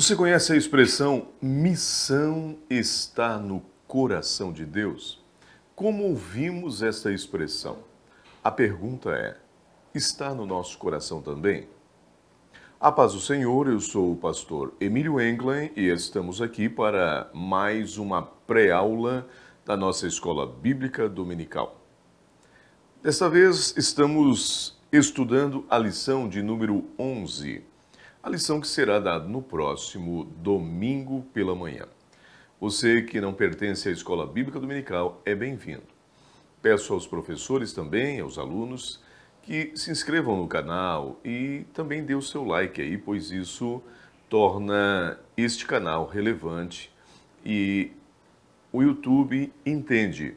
Você conhece a expressão missão está no coração de Deus? Como ouvimos essa expressão? A pergunta é: está no nosso coração também? A paz do Senhor, eu sou o pastor Emílio Englen e estamos aqui para mais uma pré-aula da nossa escola bíblica dominical. Desta vez estamos estudando a lição de número 11 a lição que será dada no próximo domingo pela manhã. Você que não pertence à Escola Bíblica Dominical é bem-vindo. Peço aos professores também, aos alunos, que se inscrevam no canal e também dê o seu like aí, pois isso torna este canal relevante e o YouTube entende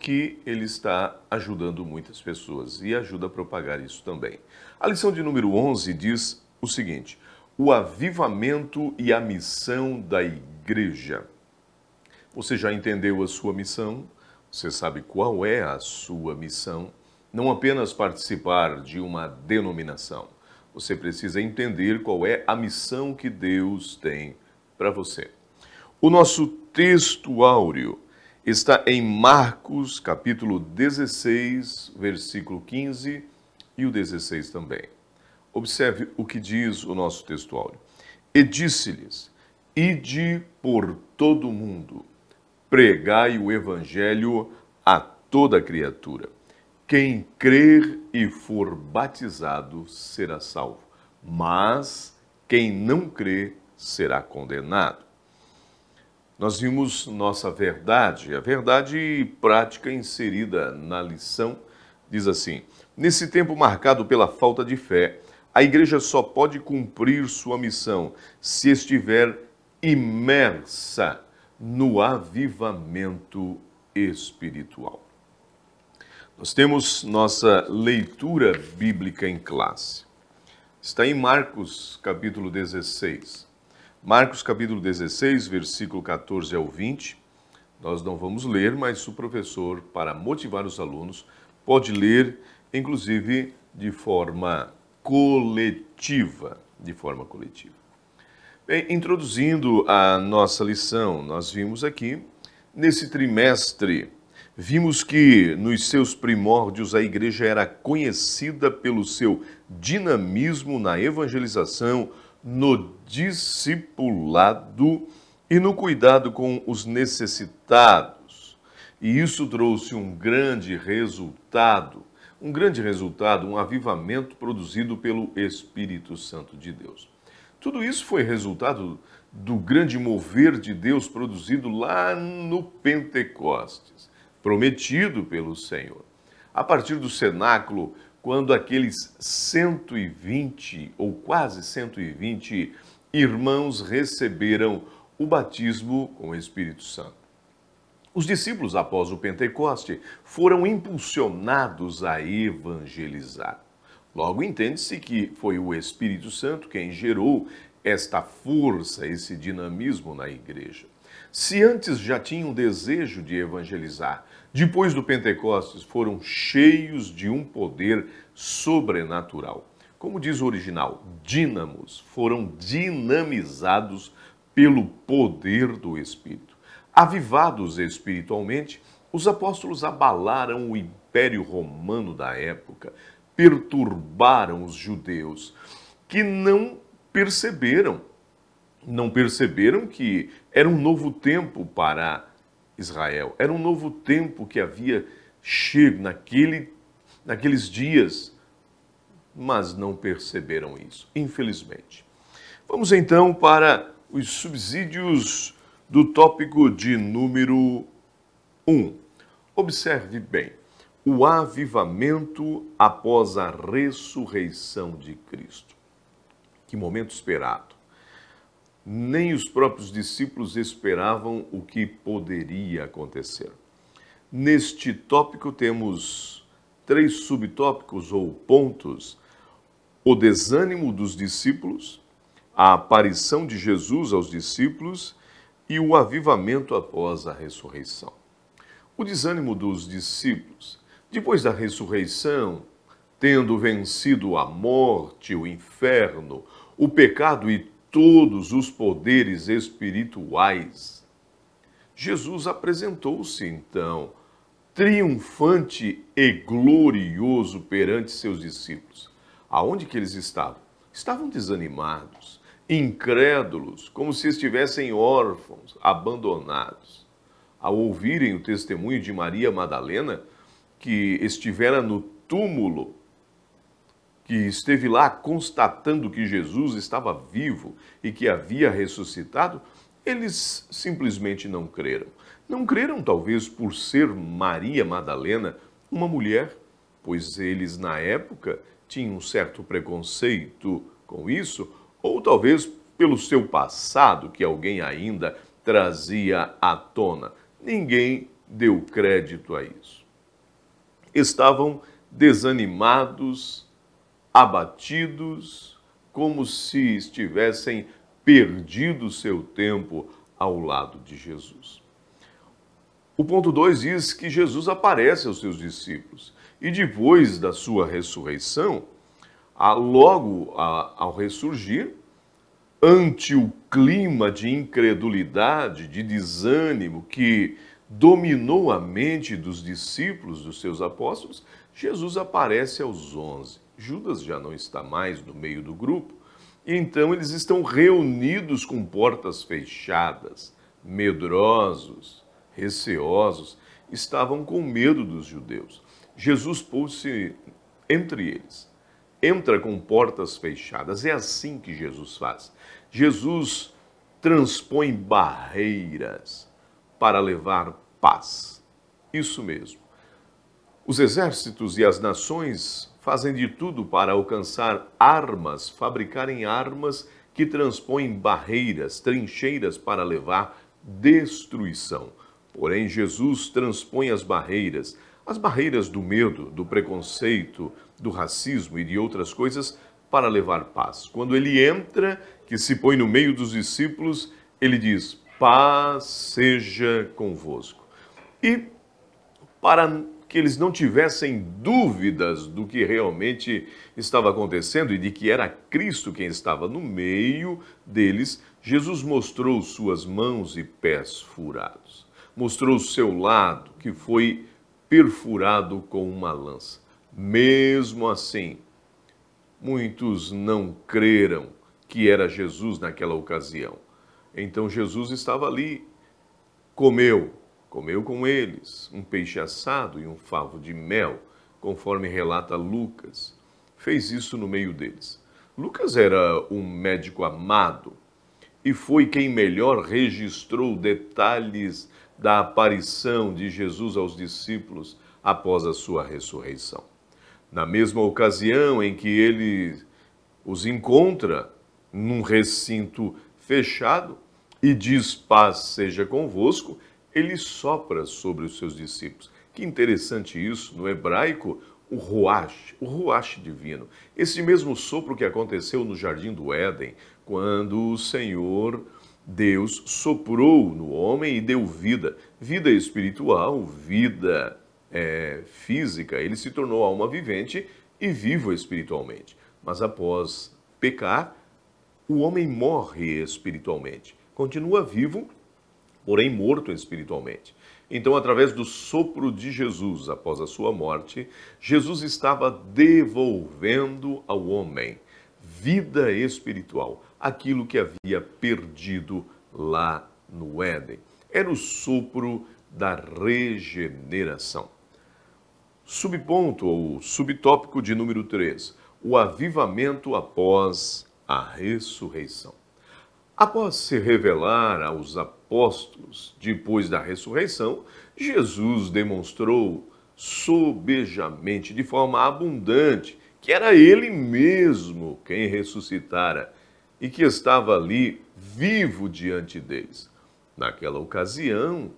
que ele está ajudando muitas pessoas e ajuda a propagar isso também. A lição de número 11 diz o seguinte: o avivamento e a missão da igreja. Você já entendeu a sua missão? Você sabe qual é a sua missão? Não apenas participar de uma denominação. Você precisa entender qual é a missão que Deus tem para você. O nosso texto áureo está em Marcos, capítulo 16, versículo 15 e o 16 também. Observe o que diz o nosso textual. E disse-lhes: Ide por todo o mundo, pregai o evangelho a toda criatura. Quem crer e for batizado será salvo, mas quem não crê será condenado. Nós vimos nossa verdade, a verdade prática inserida na lição, diz assim: Nesse tempo marcado pela falta de fé, a igreja só pode cumprir sua missão se estiver imersa no avivamento espiritual. Nós temos nossa leitura bíblica em classe. Está em Marcos, capítulo 16. Marcos, capítulo 16, versículo 14 ao 20. Nós não vamos ler, mas o professor, para motivar os alunos, pode ler, inclusive de forma coletiva, de forma coletiva. Bem, introduzindo a nossa lição, nós vimos aqui, nesse trimestre, vimos que nos seus primórdios a igreja era conhecida pelo seu dinamismo na evangelização, no discipulado e no cuidado com os necessitados. E isso trouxe um grande resultado um grande resultado, um avivamento produzido pelo Espírito Santo de Deus. Tudo isso foi resultado do grande mover de Deus produzido lá no Pentecostes, prometido pelo Senhor. A partir do cenáculo, quando aqueles 120 ou quase 120 irmãos receberam o batismo com o Espírito Santo. Os discípulos, após o Pentecoste, foram impulsionados a evangelizar. Logo, entende-se que foi o Espírito Santo quem gerou esta força, esse dinamismo na igreja. Se antes já tinham desejo de evangelizar, depois do Pentecostes foram cheios de um poder sobrenatural. Como diz o original, dínamos, foram dinamizados pelo poder do Espírito. Avivados espiritualmente, os apóstolos abalaram o Império Romano da época, perturbaram os judeus, que não perceberam, não perceberam que era um novo tempo para Israel, era um novo tempo que havia chego naquele, naqueles dias, mas não perceberam isso, infelizmente. Vamos então para os subsídios do tópico de número 1. Observe bem o avivamento após a ressurreição de Cristo. Que momento esperado! Nem os próprios discípulos esperavam o que poderia acontecer. Neste tópico temos três subtópicos ou pontos: o desânimo dos discípulos, a aparição de Jesus aos discípulos e o avivamento após a ressurreição. O desânimo dos discípulos. Depois da ressurreição, tendo vencido a morte, o inferno, o pecado e todos os poderes espirituais, Jesus apresentou-se então triunfante e glorioso perante seus discípulos. Aonde que eles estavam? Estavam desanimados, incrédulos, como se estivessem órfãos, abandonados. Ao ouvirem o testemunho de Maria Madalena, que estivera no túmulo, que esteve lá constatando que Jesus estava vivo e que havia ressuscitado, eles simplesmente não creram. Não creram, talvez, por ser Maria Madalena uma mulher, pois eles, na época, tinham um certo preconceito com isso, ou talvez pelo seu passado que alguém ainda trazia à tona. Ninguém deu crédito a isso. Estavam desanimados, abatidos, como se estivessem perdido seu tempo ao lado de Jesus. O ponto 2 diz que Jesus aparece aos seus discípulos e depois da sua ressurreição, a, logo a, ao ressurgir, ante o clima de incredulidade, de desânimo que dominou a mente dos discípulos, dos seus apóstolos, Jesus aparece aos onze. Judas já não está mais no meio do grupo, e então eles estão reunidos com portas fechadas, medrosos, receosos, estavam com medo dos judeus. Jesus pôs-se entre eles entra com portas fechadas. É assim que Jesus faz. Jesus transpõe barreiras para levar paz. Isso mesmo. Os exércitos e as nações fazem de tudo para alcançar armas, fabricarem armas que transpõem barreiras, trincheiras para levar destruição. Porém, Jesus transpõe as barreiras, as barreiras do medo, do preconceito, do racismo e de outras coisas para levar paz. Quando ele entra, que se põe no meio dos discípulos, ele diz: Paz seja convosco. E para que eles não tivessem dúvidas do que realmente estava acontecendo e de que era Cristo quem estava no meio deles, Jesus mostrou suas mãos e pés furados, mostrou o seu lado, que foi perfurado com uma lança. Mesmo assim, muitos não creram que era Jesus naquela ocasião. Então Jesus estava ali, comeu, comeu com eles um peixe assado e um favo de mel, conforme relata Lucas. Fez isso no meio deles. Lucas era um médico amado e foi quem melhor registrou detalhes da aparição de Jesus aos discípulos após a sua ressurreição. Na mesma ocasião em que ele os encontra num recinto fechado e diz: Paz seja convosco, ele sopra sobre os seus discípulos. Que interessante isso, no hebraico, o ruach, o ruach divino. Esse mesmo sopro que aconteceu no jardim do Éden, quando o Senhor Deus soprou no homem e deu vida. Vida espiritual, vida é, física. Ele se tornou alma vivente e vivo espiritualmente. Mas após pecar, o homem morre espiritualmente. Continua vivo, porém morto espiritualmente. Então, através do sopro de Jesus após a sua morte, Jesus estava devolvendo ao homem vida espiritual aquilo que havia perdido lá no Éden. Era o sopro da regeneração. Subponto ou subtópico de número 3, o avivamento após a ressurreição. Após se revelar aos apóstolos depois da ressurreição, Jesus demonstrou sobejamente, de forma abundante, que era ele mesmo quem ressuscitara e que estava ali vivo diante deles. Naquela ocasião,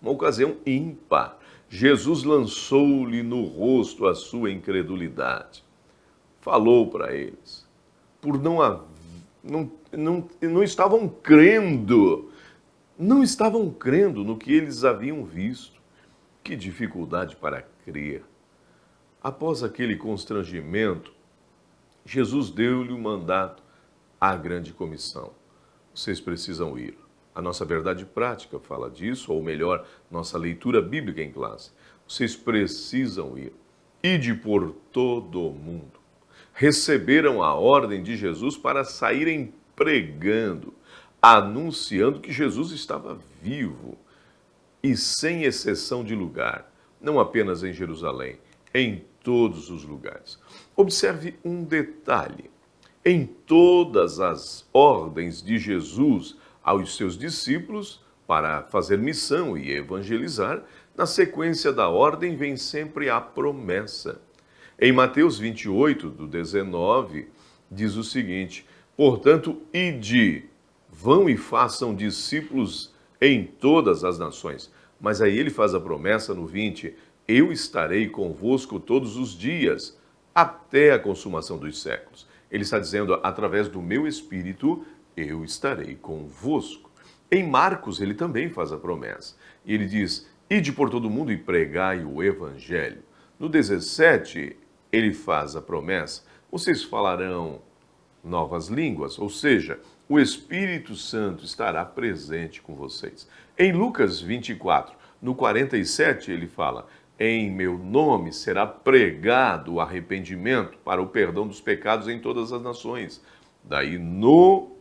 uma ocasião ímpar, Jesus lançou-lhe no rosto a sua incredulidade. Falou para eles, por não, não, não, não estavam crendo, não estavam crendo no que eles haviam visto. Que dificuldade para crer. Após aquele constrangimento, Jesus deu-lhe o mandato à grande comissão. Vocês precisam ir. A nossa verdade prática fala disso, ou melhor, nossa leitura bíblica é em classe. Vocês precisam ir. Ide por todo o mundo. Receberam a ordem de Jesus para saírem pregando, anunciando que Jesus estava vivo e sem exceção de lugar, não apenas em Jerusalém, em todos os lugares. Observe um detalhe: em todas as ordens de Jesus aos seus discípulos para fazer missão e evangelizar, na sequência da ordem vem sempre a promessa. Em Mateus 28, do 19, diz o seguinte: Portanto, ide, vão e façam discípulos em todas as nações. Mas aí ele faz a promessa no 20: Eu estarei convosco todos os dias, até a consumação dos séculos. Ele está dizendo: através do meu espírito eu estarei convosco. Em Marcos, ele também faz a promessa. E ele diz: Ide por todo mundo e pregai o evangelho. No 17, ele faz a promessa: Vocês falarão novas línguas, ou seja, o Espírito Santo estará presente com vocês. Em Lucas 24, no 47, ele fala: em meu nome será pregado o arrependimento para o perdão dos pecados em todas as nações. Daí no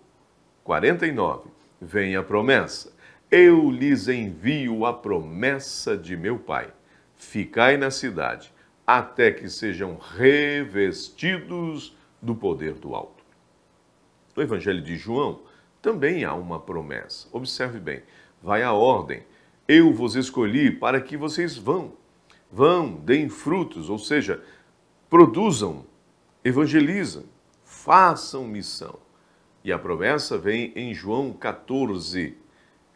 49 vem a promessa: Eu lhes envio a promessa de meu Pai. Ficai na cidade até que sejam revestidos do poder do alto. No Evangelho de João também há uma promessa. Observe bem, vai a ordem: Eu vos escolhi para que vocês vão Vão, deem frutos, ou seja, produzam, evangelizam, façam missão. E a promessa vem em João 14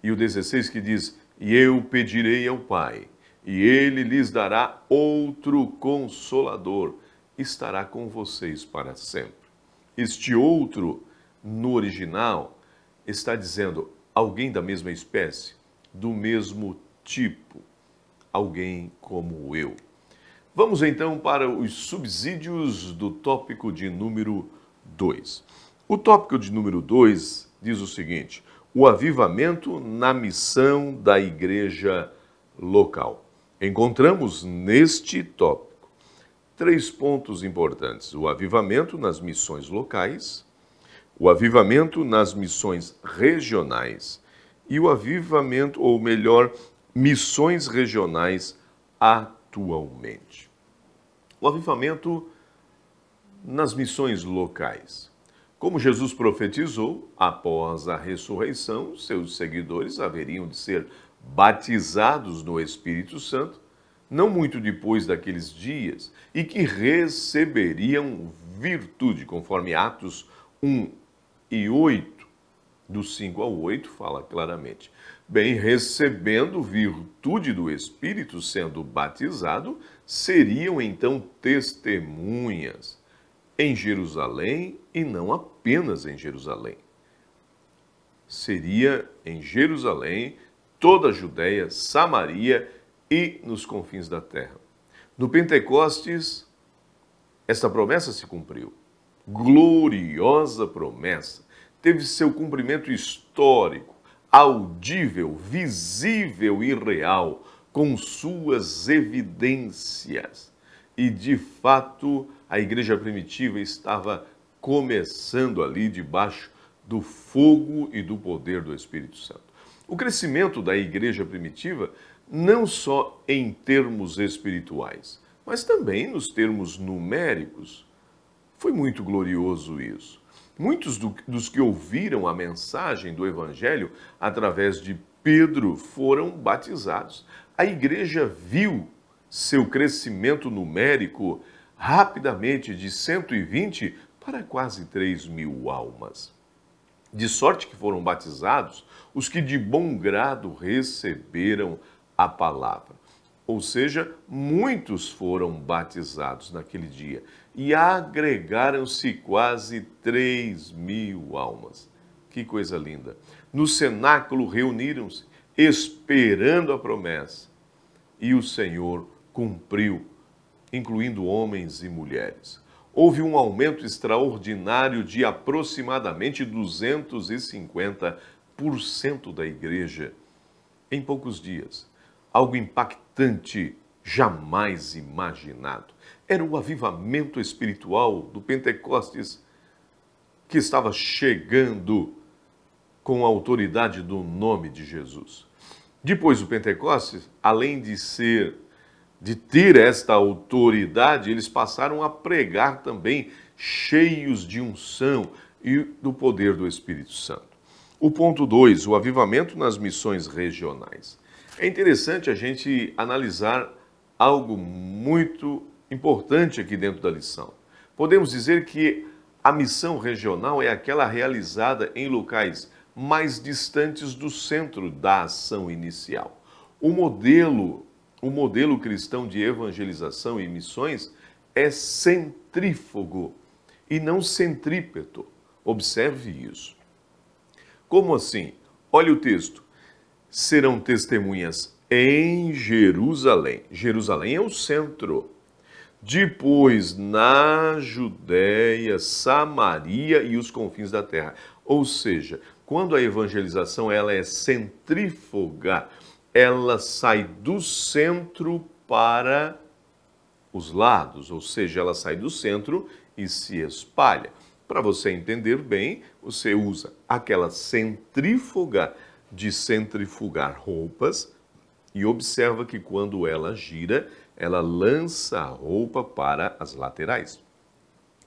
e o 16 que diz: E eu pedirei ao Pai, e ele lhes dará outro consolador, estará com vocês para sempre. Este outro, no original, está dizendo alguém da mesma espécie, do mesmo tipo alguém como eu. Vamos então para os subsídios do tópico de número 2. O tópico de número 2 diz o seguinte: o avivamento na missão da igreja local. Encontramos neste tópico três pontos importantes: o avivamento nas missões locais, o avivamento nas missões regionais e o avivamento, ou melhor, missões regionais atualmente. O avivamento nas missões locais. Como Jesus profetizou, após a ressurreição, seus seguidores haveriam de ser batizados no Espírito Santo, não muito depois daqueles dias, e que receberiam virtude, conforme Atos 1 e 8, do 5 ao 8 fala claramente. Bem, recebendo virtude do Espírito, sendo batizado, seriam então testemunhas em Jerusalém e não apenas em Jerusalém. Seria em Jerusalém, toda a Judéia, Samaria e nos confins da terra. No Pentecostes, essa promessa se cumpriu. Gloriosa promessa. Teve seu cumprimento histórico audível, visível e real, com suas evidências. E de fato, a igreja primitiva estava começando ali debaixo do fogo e do poder do Espírito Santo. O crescimento da igreja primitiva não só em termos espirituais, mas também nos termos numéricos. Foi muito glorioso isso. Muitos do, dos que ouviram a mensagem do Evangelho através de Pedro foram batizados. A igreja viu seu crescimento numérico rapidamente de 120 para quase 3 mil almas. De sorte que foram batizados os que de bom grado receberam a palavra ou seja, muitos foram batizados naquele dia, e agregaram-se quase três mil almas. Que coisa linda! No cenáculo reuniram-se, esperando a promessa, e o Senhor cumpriu, incluindo homens e mulheres. Houve um aumento extraordinário de aproximadamente 250% da igreja em poucos dias algo impactante jamais imaginado. Era o avivamento espiritual do Pentecostes que estava chegando com a autoridade do nome de Jesus. Depois do Pentecostes, além de ser de ter esta autoridade, eles passaram a pregar também cheios de unção e do poder do Espírito Santo. O ponto 2, o avivamento nas missões regionais. É interessante a gente analisar algo muito importante aqui dentro da lição. Podemos dizer que a missão regional é aquela realizada em locais mais distantes do centro da ação inicial. O modelo, o modelo cristão de evangelização e missões é centrífugo e não centrípeto. Observe isso. Como assim? Olha o texto serão testemunhas em Jerusalém. Jerusalém é o centro. Depois na Judéia, Samaria e os confins da terra. Ou seja, quando a evangelização ela é centrífuga, ela sai do centro para os lados, ou seja, ela sai do centro e se espalha. Para você entender bem, você usa aquela centrífuga de centrifugar roupas e observa que quando ela gira, ela lança a roupa para as laterais.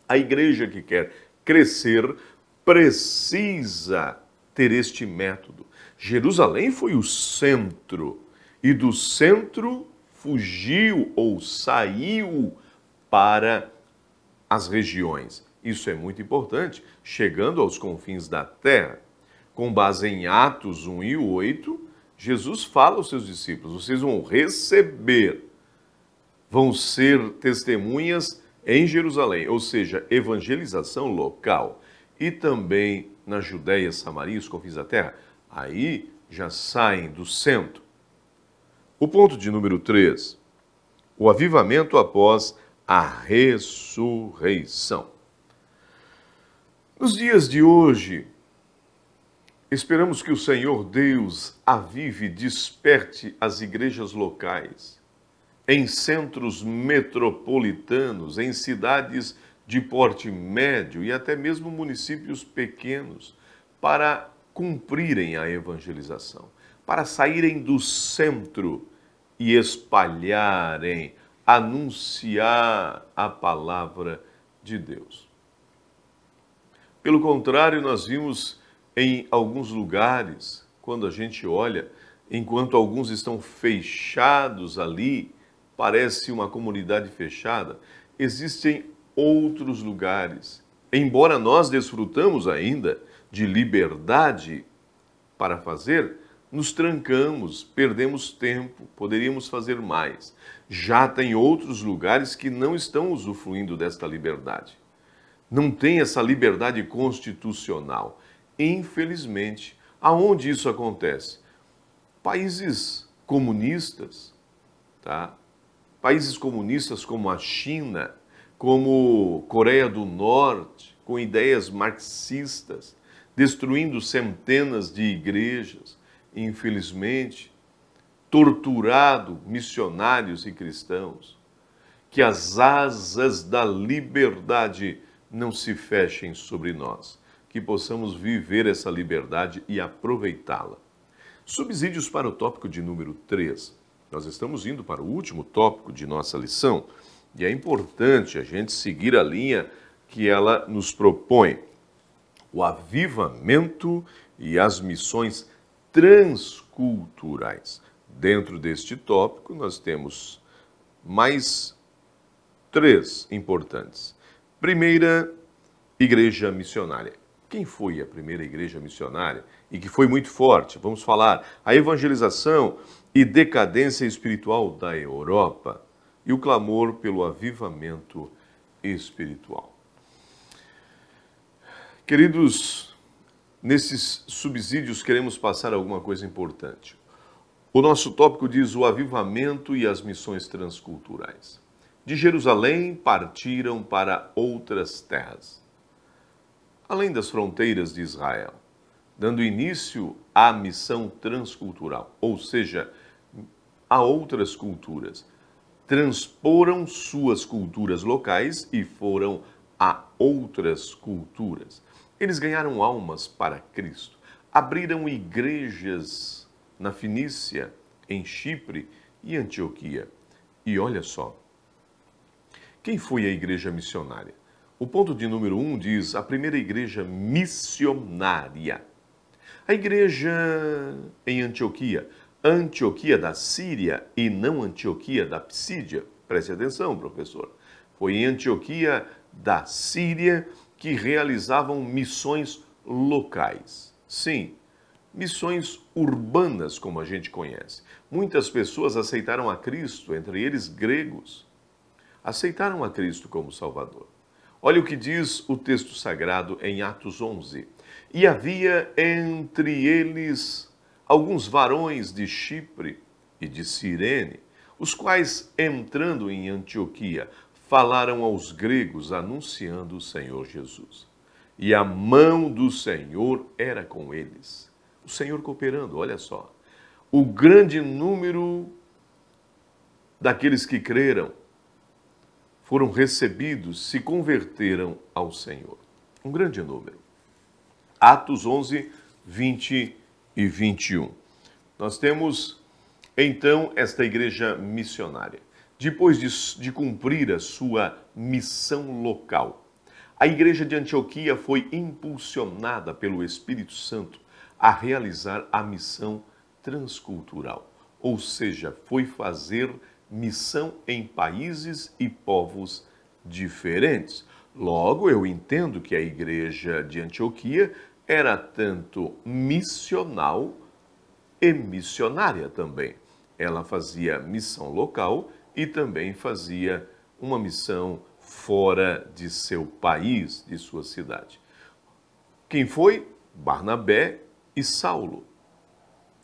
A igreja que quer crescer precisa ter este método. Jerusalém foi o centro e do centro fugiu ou saiu para as regiões. Isso é muito importante, chegando aos confins da terra com base em Atos 1 e 8, Jesus fala aos seus discípulos: vocês vão receber, vão ser testemunhas em Jerusalém, ou seja, evangelização local e também na Judéia, Samaria, os confins da terra. Aí já saem do centro. O ponto de número 3, o avivamento após a ressurreição. Nos dias de hoje, Esperamos que o Senhor Deus avive e desperte as igrejas locais, em centros metropolitanos, em cidades de porte médio e até mesmo municípios pequenos, para cumprirem a evangelização, para saírem do centro e espalharem, anunciar a palavra de Deus. Pelo contrário, nós vimos em alguns lugares, quando a gente olha, enquanto alguns estão fechados ali, parece uma comunidade fechada, existem outros lugares. Embora nós desfrutamos ainda de liberdade para fazer, nos trancamos, perdemos tempo, poderíamos fazer mais. Já tem outros lugares que não estão usufruindo desta liberdade. Não tem essa liberdade constitucional infelizmente, aonde isso acontece? Países comunistas, tá? Países comunistas como a China, como Coreia do Norte, com ideias marxistas, destruindo centenas de igrejas, infelizmente, torturado missionários e cristãos. Que as asas da liberdade não se fechem sobre nós que possamos viver essa liberdade e aproveitá-la. Subsídios para o tópico de número 3. Nós estamos indo para o último tópico de nossa lição e é importante a gente seguir a linha que ela nos propõe: o avivamento e as missões transculturais. Dentro deste tópico, nós temos mais três importantes. Primeira, igreja missionária. Quem foi a primeira igreja missionária e que foi muito forte? Vamos falar a evangelização e decadência espiritual da Europa e o clamor pelo avivamento espiritual. Queridos, nesses subsídios queremos passar alguma coisa importante. O nosso tópico diz o avivamento e as missões transculturais. De Jerusalém partiram para outras terras além das fronteiras de Israel, dando início à missão transcultural, ou seja, a outras culturas. Transporam suas culturas locais e foram a outras culturas. Eles ganharam almas para Cristo, abriram igrejas na Finícia, em Chipre e Antioquia. E olha só, quem foi a igreja missionária? O ponto de número um diz a primeira igreja missionária. A igreja em Antioquia, Antioquia da Síria e não Antioquia da Psídia. Preste atenção, professor. Foi em Antioquia da Síria que realizavam missões locais. Sim, missões urbanas, como a gente conhece. Muitas pessoas aceitaram a Cristo, entre eles gregos. Aceitaram a Cristo como Salvador. Olha o que diz o texto sagrado em Atos 11. E havia entre eles alguns varões de Chipre e de Cirene, os quais, entrando em Antioquia, falaram aos gregos, anunciando o Senhor Jesus. E a mão do Senhor era com eles. O Senhor cooperando, olha só. O grande número daqueles que creram foram recebidos se converteram ao Senhor. Um grande número. Atos 11, 20 e 21. Nós temos então esta igreja missionária. Depois de, de cumprir a sua missão local, a igreja de Antioquia foi impulsionada pelo Espírito Santo a realizar a missão transcultural, ou seja, foi fazer missão em países e povos diferentes. Logo, eu entendo que a igreja de Antioquia era tanto missional e missionária também. Ela fazia missão local e também fazia uma missão fora de seu país, de sua cidade. Quem foi? Barnabé e Saulo.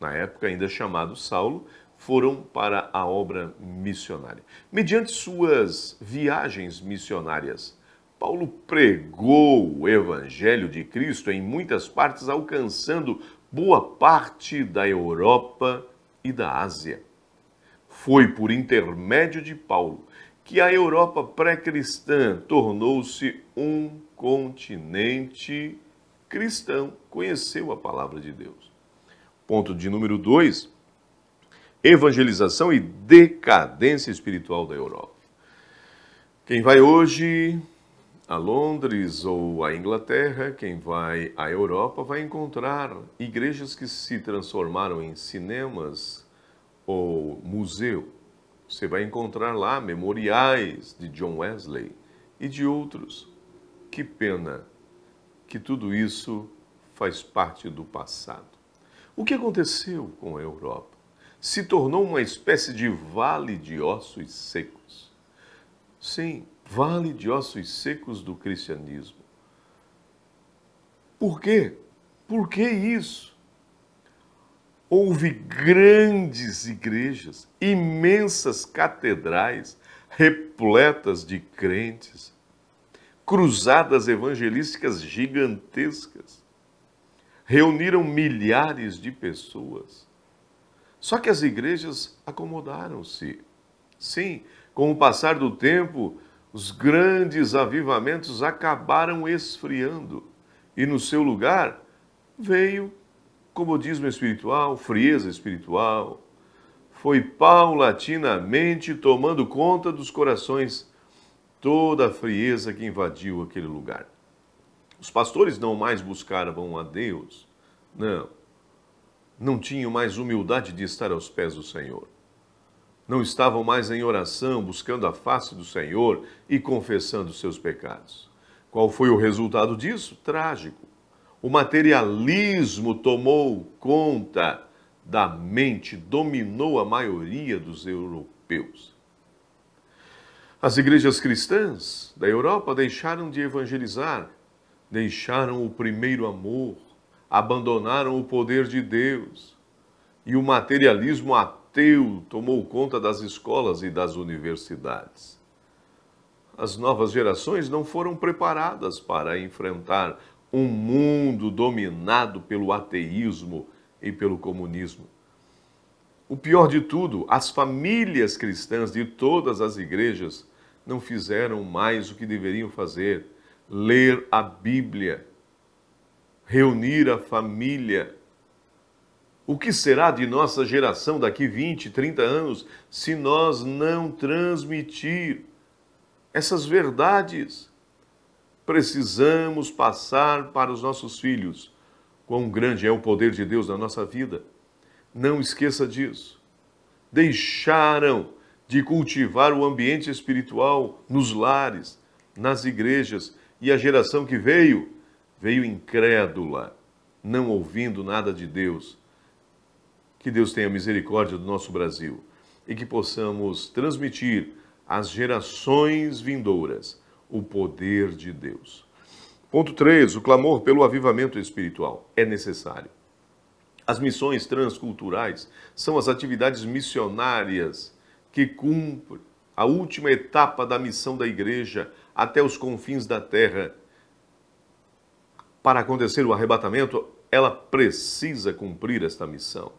Na época ainda chamado Saulo, foram para a obra missionária. Mediante suas viagens missionárias, Paulo pregou o Evangelho de Cristo em muitas partes, alcançando boa parte da Europa e da Ásia. Foi por intermédio de Paulo que a Europa pré-cristã tornou-se um continente cristão, conheceu a palavra de Deus. Ponto de número 2 evangelização e decadência espiritual da Europa. Quem vai hoje a Londres ou a Inglaterra, quem vai à Europa vai encontrar igrejas que se transformaram em cinemas ou museu. Você vai encontrar lá memoriais de John Wesley e de outros. Que pena que tudo isso faz parte do passado. O que aconteceu com a Europa? se tornou uma espécie de vale de ossos secos. Sim, vale de ossos secos do cristianismo. Por quê? Por que isso? Houve grandes igrejas, imensas catedrais repletas de crentes, cruzadas evangelísticas gigantescas reuniram milhares de pessoas. Só que as igrejas acomodaram-se. Sim, com o passar do tempo, os grandes avivamentos acabaram esfriando e no seu lugar veio comodismo espiritual, frieza espiritual. Foi paulatinamente tomando conta dos corações toda a frieza que invadiu aquele lugar. Os pastores não mais buscavam a Deus, não não tinham mais humildade de estar aos pés do Senhor. Não estavam mais em oração, buscando a face do Senhor e confessando seus pecados. Qual foi o resultado disso? Trágico. O materialismo tomou conta da mente, dominou a maioria dos europeus. As igrejas cristãs da Europa deixaram de evangelizar, deixaram o primeiro amor, abandonaram o poder de Deus e o materialismo ateu tomou conta das escolas e das universidades. As novas gerações não foram preparadas para enfrentar um mundo dominado pelo ateísmo e pelo comunismo. O pior de tudo, as famílias cristãs de todas as igrejas não fizeram mais o que deveriam fazer: ler a Bíblia reunir a família. O que será de nossa geração daqui 20, 30 anos se nós não transmitir essas verdades? Precisamos passar para os nossos filhos quão grande é o poder de Deus na nossa vida. Não esqueça disso. Deixaram de cultivar o ambiente espiritual nos lares, nas igrejas, e a geração que veio veio incrédula, não ouvindo nada de Deus. Que Deus tenha misericórdia do nosso Brasil e que possamos transmitir às gerações vindouras o poder de Deus. Ponto 3. O clamor pelo avivamento espiritual é necessário. As missões transculturais são as atividades missionárias que cumprem a última etapa da missão da igreja até os confins da terra para acontecer o arrebatamento, ela precisa cumprir esta missão.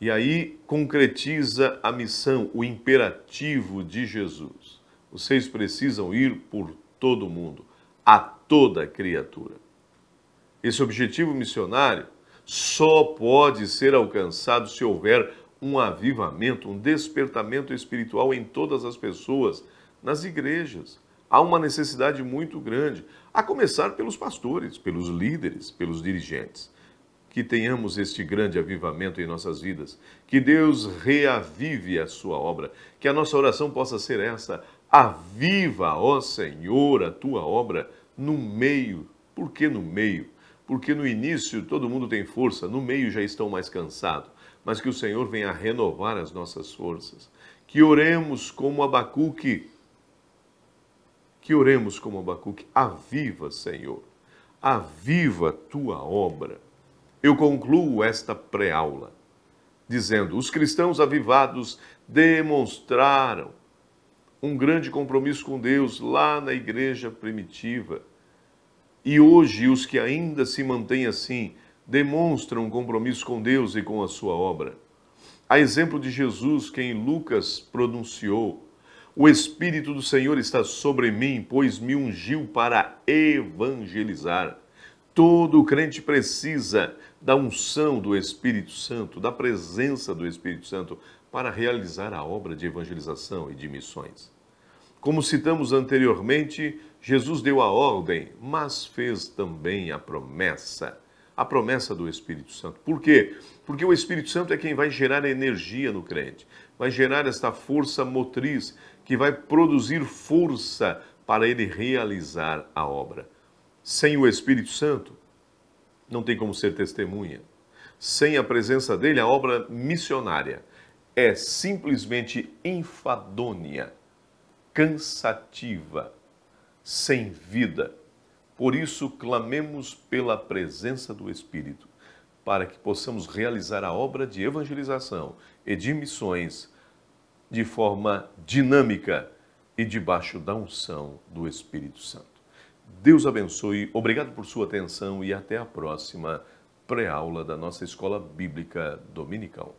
E aí concretiza a missão, o imperativo de Jesus. Vocês precisam ir por todo o mundo, a toda criatura. Esse objetivo missionário só pode ser alcançado se houver um avivamento, um despertamento espiritual em todas as pessoas, nas igrejas. Há uma necessidade muito grande. A começar pelos pastores, pelos líderes, pelos dirigentes. Que tenhamos este grande avivamento em nossas vidas. Que Deus reavive a sua obra. Que a nossa oração possa ser essa: Aviva, ó Senhor, a tua obra no meio. Por que no meio? Porque no início todo mundo tem força, no meio já estão mais cansados. Mas que o Senhor venha renovar as nossas forças. Que oremos como Abacuque que oremos como Abacuque, aviva, Senhor, aviva tua obra. Eu concluo esta pré-aula dizendo: os cristãos avivados demonstraram um grande compromisso com Deus lá na igreja primitiva. E hoje, os que ainda se mantêm assim demonstram um compromisso com Deus e com a sua obra. A exemplo de Jesus, quem Lucas pronunciou o Espírito do Senhor está sobre mim, pois me ungiu para evangelizar. Todo crente precisa da unção do Espírito Santo, da presença do Espírito Santo, para realizar a obra de evangelização e de missões. Como citamos anteriormente, Jesus deu a ordem, mas fez também a promessa. A promessa do Espírito Santo. Por quê? Porque o Espírito Santo é quem vai gerar energia no crente, vai gerar esta força motriz que vai produzir força para ele realizar a obra. Sem o Espírito Santo, não tem como ser testemunha. Sem a presença dele, a obra missionária é simplesmente enfadônia, cansativa, sem vida. Por isso, clamemos pela presença do Espírito, para que possamos realizar a obra de evangelização e de missões de forma dinâmica e debaixo da unção do Espírito Santo. Deus abençoe, obrigado por sua atenção e até a próxima pré-aula da nossa Escola Bíblica Dominical.